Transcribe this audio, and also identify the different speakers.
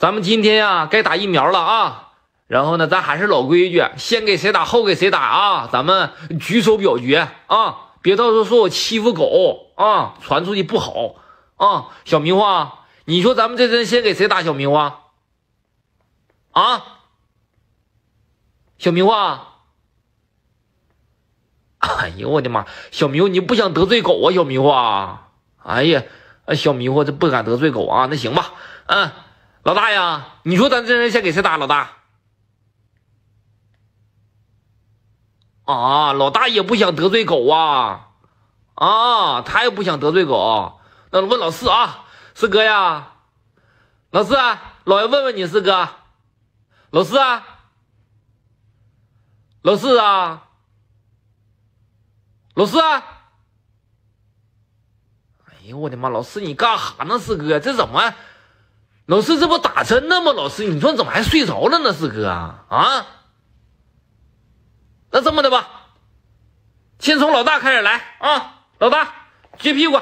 Speaker 1: 咱们今天呀，该打疫苗了啊！然后呢，咱还是老规矩，先给谁打，后给谁打啊？咱们举手表决啊！别到时候说我欺负狗啊，传出去不好啊！小迷花，你说咱们这针先给谁打？小迷花啊？小迷花？哎呦我的妈！小迷，糊，你不想得罪狗啊？小迷啊！哎呀，小迷糊这不敢得罪狗啊？那行吧，嗯。老大呀，你说咱这人先给谁打？老大？啊，老大也不想得罪狗啊，啊，他也不想得罪狗。那问老四啊，四哥呀，老四，老爷问问你，四哥，老四啊，老四啊，老四啊！哎呦我的妈，老四你干哈呢？四哥，这怎么？老师，这不打针呢吗？老师，你说怎么还睡着了呢？四哥，啊，那这么的吧，先从老大开始来啊，老大撅屁股。